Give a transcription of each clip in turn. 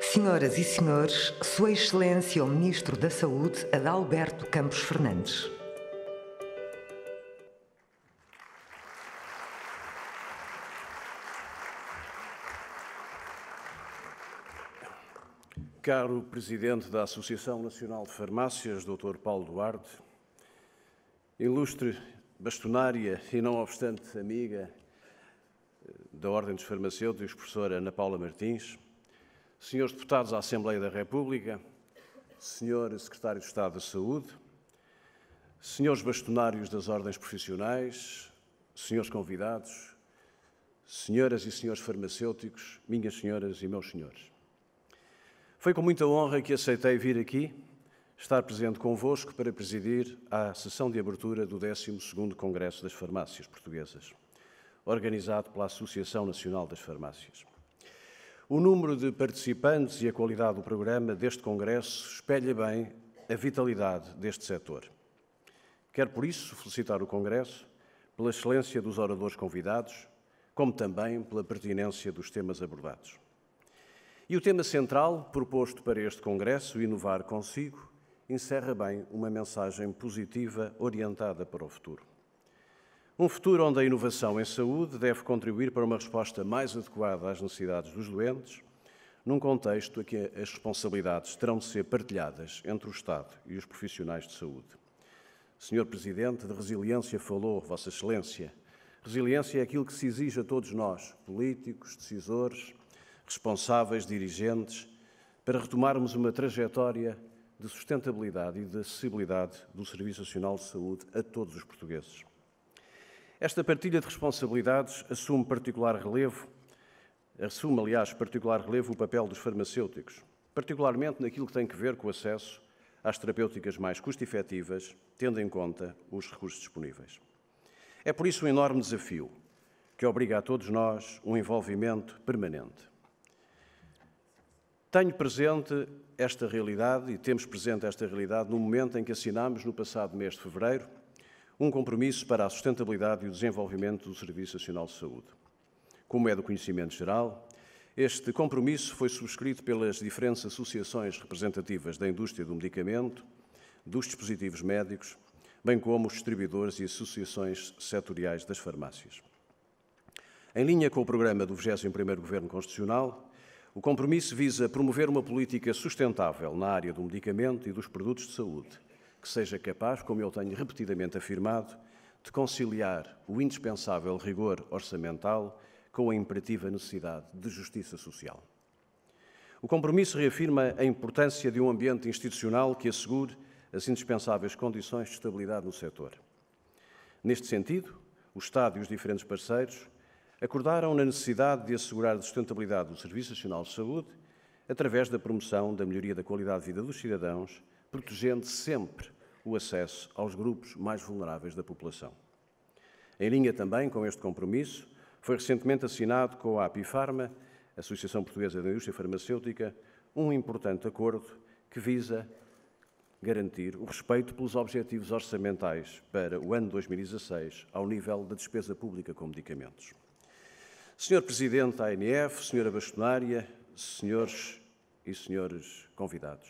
Senhoras e senhores, Sua Excelência o Ministro da Saúde, Adalberto Campos Fernandes. Caro Presidente da Associação Nacional de Farmácias, Dr. Paulo Duarte, ilustre bastonária e não obstante amiga eh, da Ordem dos Farmacêuticos, professora Ana Paula Martins, Senhores deputados da Assembleia da República, Senhor Secretário de Estado da Saúde, senhores bastonários das ordens profissionais, senhores convidados, senhoras e senhores farmacêuticos, minhas senhoras e meus senhores. Foi com muita honra que aceitei vir aqui estar presente convosco para presidir a sessão de abertura do 12º Congresso das Farmácias Portuguesas, organizado pela Associação Nacional das Farmácias. O número de participantes e a qualidade do programa deste Congresso espelha bem a vitalidade deste setor. Quero, por isso, felicitar o Congresso pela excelência dos oradores convidados, como também pela pertinência dos temas abordados. E o tema central proposto para este Congresso, Inovar Consigo, encerra bem uma mensagem positiva orientada para o futuro. Um futuro onde a inovação em saúde deve contribuir para uma resposta mais adequada às necessidades dos doentes, num contexto em que as responsabilidades terão de ser partilhadas entre o Estado e os profissionais de saúde. Senhor Presidente, de resiliência falou, Vossa Excelência. Resiliência é aquilo que se exige a todos nós, políticos, decisores, responsáveis, dirigentes, para retomarmos uma trajetória de sustentabilidade e de acessibilidade do Serviço Nacional de Saúde a todos os portugueses. Esta partilha de responsabilidades assume particular relevo, assume, aliás, particular relevo o papel dos farmacêuticos, particularmente naquilo que tem que ver com o acesso às terapêuticas mais custo-efetivas, tendo em conta os recursos disponíveis. É por isso um enorme desafio que obriga a todos nós um envolvimento permanente. Tenho presente esta realidade e temos presente esta realidade no momento em que assinámos, no passado mês de fevereiro, um compromisso para a sustentabilidade e o desenvolvimento do Serviço Nacional de Saúde. Como é do conhecimento geral, este compromisso foi subscrito pelas diferentes associações representativas da indústria do medicamento, dos dispositivos médicos, bem como os distribuidores e associações setoriais das farmácias. Em linha com o programa do 21º Governo Constitucional, o compromisso visa promover uma política sustentável na área do medicamento e dos produtos de saúde, que seja capaz, como eu tenho repetidamente afirmado, de conciliar o indispensável rigor orçamental com a imperativa necessidade de justiça social. O compromisso reafirma a importância de um ambiente institucional que assegure as indispensáveis condições de estabilidade no setor. Neste sentido, o Estado e os diferentes parceiros acordaram na necessidade de assegurar a sustentabilidade do Serviço Nacional de Saúde através da promoção da melhoria da qualidade de vida dos cidadãos protegendo sempre o acesso aos grupos mais vulneráveis da população. Em linha também com este compromisso, foi recentemente assinado com a Apifarma, Associação Portuguesa da Indústria Farmacêutica, um importante acordo que visa garantir o respeito pelos objetivos orçamentais para o ano 2016 ao nível da despesa pública com medicamentos. Senhor Presidente da ANF, Senhora Bastonária, senhores e senhores convidados,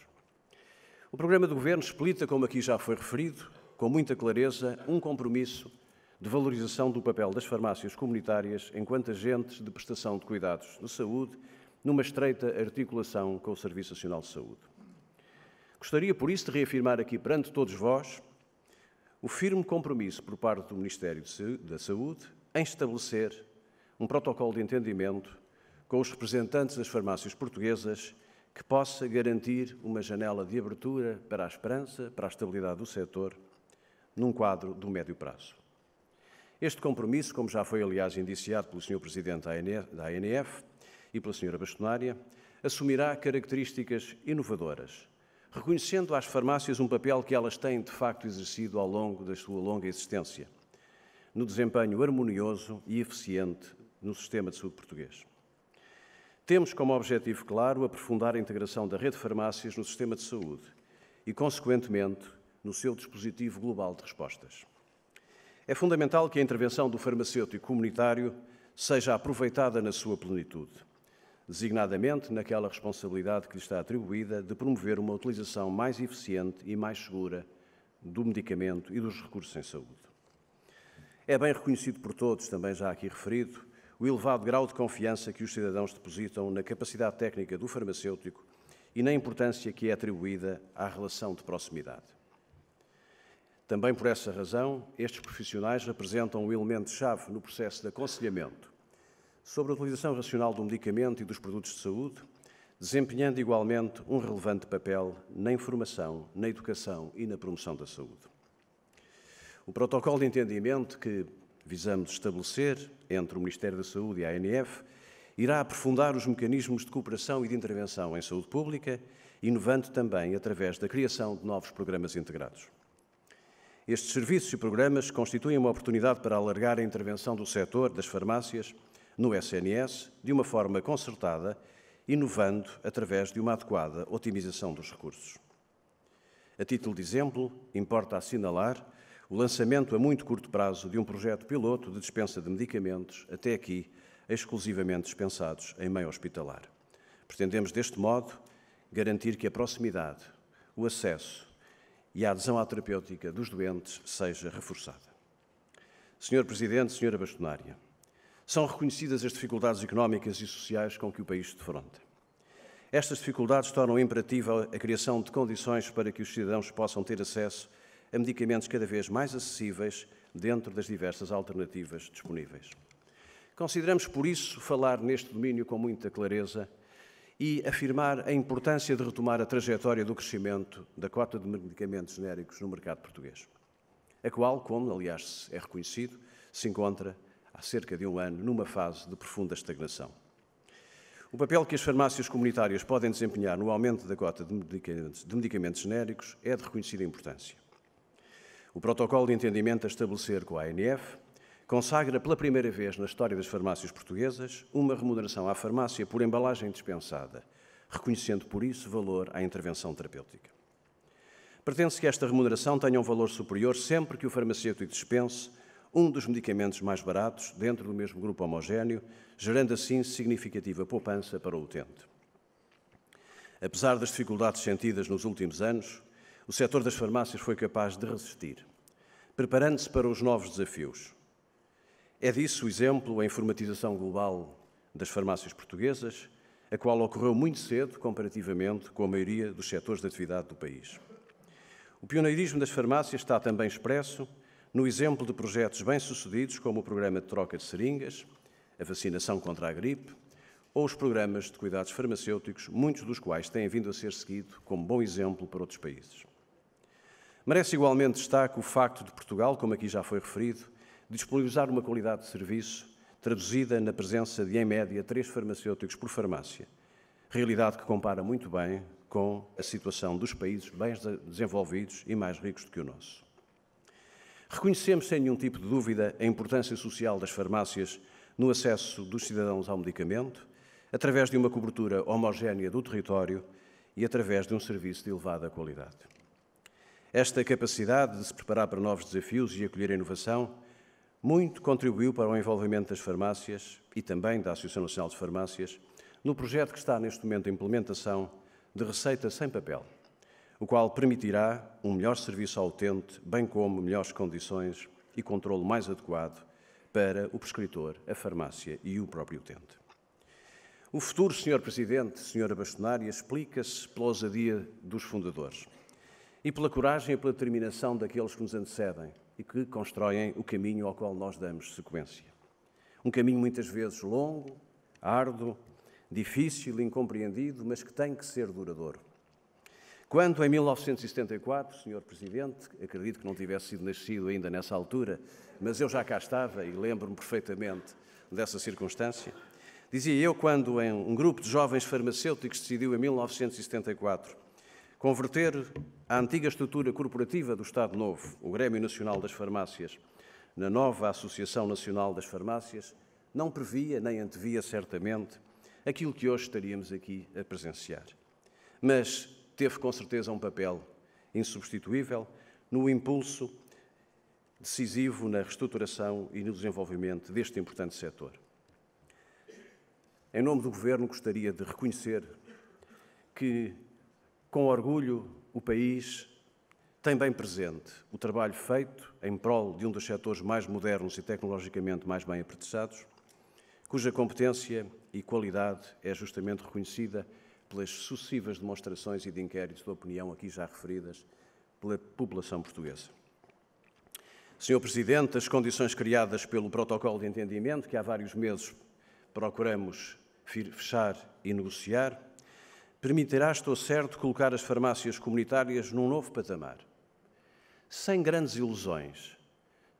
o programa do governo explica, como aqui já foi referido, com muita clareza, um compromisso de valorização do papel das farmácias comunitárias enquanto agentes de prestação de cuidados de saúde, numa estreita articulação com o Serviço Nacional de Saúde. Gostaria, por isso, de reafirmar aqui perante todos vós o firme compromisso por parte do Ministério da Saúde em estabelecer um protocolo de entendimento com os representantes das farmácias portuguesas que possa garantir uma janela de abertura para a esperança, para a estabilidade do setor, num quadro do médio prazo. Este compromisso, como já foi, aliás, indiciado pelo Sr. Presidente da ANF e pela Sra. Bastonária, assumirá características inovadoras, reconhecendo às farmácias um papel que elas têm, de facto, exercido ao longo da sua longa existência, no desempenho harmonioso e eficiente no sistema de saúde português. Temos como objetivo claro aprofundar a integração da rede de farmácias no sistema de saúde e, consequentemente, no seu dispositivo global de respostas. É fundamental que a intervenção do farmacêutico comunitário seja aproveitada na sua plenitude, designadamente naquela responsabilidade que lhe está atribuída de promover uma utilização mais eficiente e mais segura do medicamento e dos recursos em saúde. É bem reconhecido por todos, também já aqui referido, o elevado grau de confiança que os cidadãos depositam na capacidade técnica do farmacêutico e na importância que é atribuída à relação de proximidade. Também por essa razão, estes profissionais representam um elemento-chave no processo de aconselhamento sobre a utilização racional do medicamento e dos produtos de saúde, desempenhando igualmente um relevante papel na informação, na educação e na promoção da saúde. O protocolo de entendimento que visamos estabelecer entre o Ministério da Saúde e a ANF, irá aprofundar os mecanismos de cooperação e de intervenção em saúde pública, inovando também através da criação de novos programas integrados. Estes serviços e programas constituem uma oportunidade para alargar a intervenção do setor das farmácias no SNS de uma forma concertada, inovando através de uma adequada otimização dos recursos. A título de exemplo, importa assinalar o lançamento a muito curto prazo de um projeto piloto de dispensa de medicamentos, até aqui exclusivamente dispensados em meio hospitalar. Pretendemos, deste modo, garantir que a proximidade, o acesso e a adesão à terapêutica dos doentes seja reforçada. Senhor Presidente, Senhora Bastonária, são reconhecidas as dificuldades económicas e sociais com que o país se defronta. Estas dificuldades tornam imperativa a criação de condições para que os cidadãos possam ter acesso a medicamentos cada vez mais acessíveis dentro das diversas alternativas disponíveis. Consideramos, por isso, falar neste domínio com muita clareza e afirmar a importância de retomar a trajetória do crescimento da cota de medicamentos genéricos no mercado português, a qual, como aliás é reconhecido, se encontra há cerca de um ano numa fase de profunda estagnação. O papel que as farmácias comunitárias podem desempenhar no aumento da cota de medicamentos, de medicamentos genéricos é de reconhecida importância. O protocolo de entendimento a estabelecer com a ANF consagra pela primeira vez na história das farmácias portuguesas uma remuneração à farmácia por embalagem dispensada, reconhecendo por isso valor à intervenção terapêutica. Pretende-se que esta remuneração tenha um valor superior sempre que o farmacêutico dispense um dos medicamentos mais baratos dentro do mesmo grupo homogéneo, gerando assim significativa poupança para o utente. Apesar das dificuldades sentidas nos últimos anos, o setor das farmácias foi capaz de resistir, preparando-se para os novos desafios. É disso o exemplo a informatização global das farmácias portuguesas, a qual ocorreu muito cedo comparativamente com a maioria dos setores de atividade do país. O pioneirismo das farmácias está também expresso no exemplo de projetos bem-sucedidos como o programa de troca de seringas, a vacinação contra a gripe ou os programas de cuidados farmacêuticos, muitos dos quais têm vindo a ser seguido como bom exemplo para outros países. Merece igualmente destaque o facto de Portugal, como aqui já foi referido, disponibilizar uma qualidade de serviço traduzida na presença de, em média, três farmacêuticos por farmácia, realidade que compara muito bem com a situação dos países bem desenvolvidos e mais ricos do que o nosso. Reconhecemos sem nenhum tipo de dúvida a importância social das farmácias no acesso dos cidadãos ao medicamento, através de uma cobertura homogénea do território e através de um serviço de elevada qualidade. Esta capacidade de se preparar para novos desafios e acolher a inovação muito contribuiu para o envolvimento das farmácias e também da Associação Nacional de Farmácias no projeto que está neste momento em implementação de receita sem papel, o qual permitirá um melhor serviço ao utente, bem como melhores condições e controle mais adequado para o prescritor, a farmácia e o próprio utente. O futuro, Sr. Presidente, Sra. Bastonária, explica-se pela ousadia dos fundadores e pela coragem e pela determinação daqueles que nos antecedem e que constroem o caminho ao qual nós damos sequência. Um caminho muitas vezes longo, árduo, difícil, incompreendido, mas que tem que ser duradouro. Quando, em 1974, Sr. Presidente, acredito que não tivesse sido nascido ainda nessa altura, mas eu já cá estava e lembro-me perfeitamente dessa circunstância, dizia eu, quando um grupo de jovens farmacêuticos decidiu, em 1974, Converter a antiga estrutura corporativa do Estado Novo, o Grêmio Nacional das Farmácias, na nova Associação Nacional das Farmácias, não previa nem antevia certamente aquilo que hoje estaríamos aqui a presenciar. Mas teve com certeza um papel insubstituível no impulso decisivo na reestruturação e no desenvolvimento deste importante setor. Em nome do Governo, gostaria de reconhecer que com orgulho, o país tem bem presente o trabalho feito em prol de um dos setores mais modernos e tecnologicamente mais bem apreciados, cuja competência e qualidade é justamente reconhecida pelas sucessivas demonstrações e de inquéritos de opinião aqui já referidas pela população portuguesa. Senhor Presidente, as condições criadas pelo protocolo de entendimento, que há vários meses procuramos fechar e negociar, permitirá, estou certo, colocar as farmácias comunitárias num novo patamar. Sem grandes ilusões,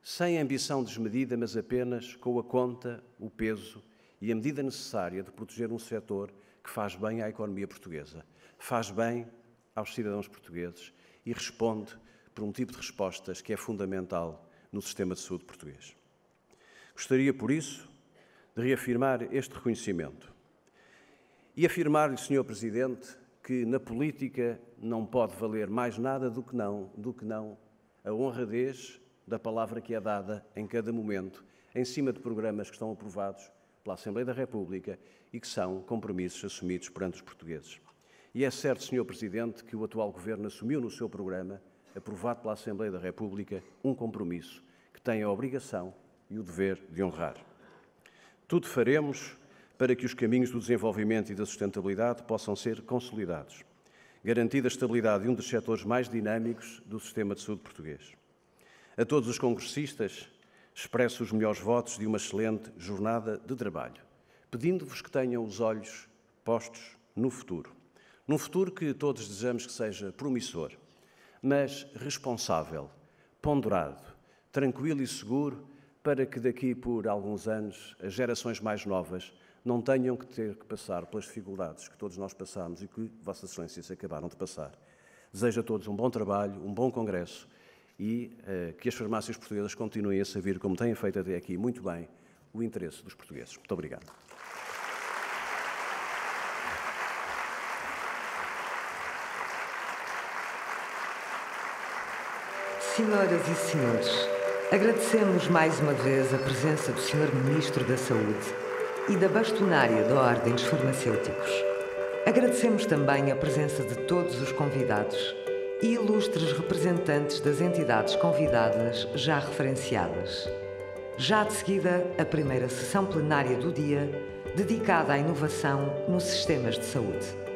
sem ambição desmedida, mas apenas com a conta, o peso e a medida necessária de proteger um setor que faz bem à economia portuguesa, faz bem aos cidadãos portugueses e responde por um tipo de respostas que é fundamental no sistema de saúde português. Gostaria, por isso, de reafirmar este reconhecimento e afirmar-lhe, Sr. Presidente, que na política não pode valer mais nada do que não, do que não a honradez da palavra que é dada em cada momento, em cima de programas que estão aprovados pela Assembleia da República e que são compromissos assumidos perante os portugueses. E é certo, Sr. Presidente, que o atual Governo assumiu no seu programa, aprovado pela Assembleia da República, um compromisso que tem a obrigação e o dever de honrar. Tudo faremos para que os caminhos do desenvolvimento e da sustentabilidade possam ser consolidados, garantida a estabilidade de um dos setores mais dinâmicos do sistema de saúde português. A todos os congressistas, expresso os melhores votos de uma excelente jornada de trabalho, pedindo-vos que tenham os olhos postos no futuro. Num futuro que todos desejamos que seja promissor, mas responsável, ponderado, tranquilo e seguro, para que daqui por alguns anos as gerações mais novas não tenham que ter que passar pelas dificuldades que todos nós passamos e que Vossas Excelências acabaram de passar. Desejo a todos um bom trabalho, um bom congresso e eh, que as farmácias portuguesas continuem a servir, como têm feito até aqui, muito bem, o interesse dos portugueses. Muito obrigado. Senhoras e senhores, agradecemos mais uma vez a presença do Sr. Ministro da Saúde e da bastonária da Ordens Farmacêuticos. Agradecemos também a presença de todos os convidados e ilustres representantes das entidades convidadas já referenciadas. Já de seguida, a primeira sessão plenária do dia, dedicada à inovação nos sistemas de saúde.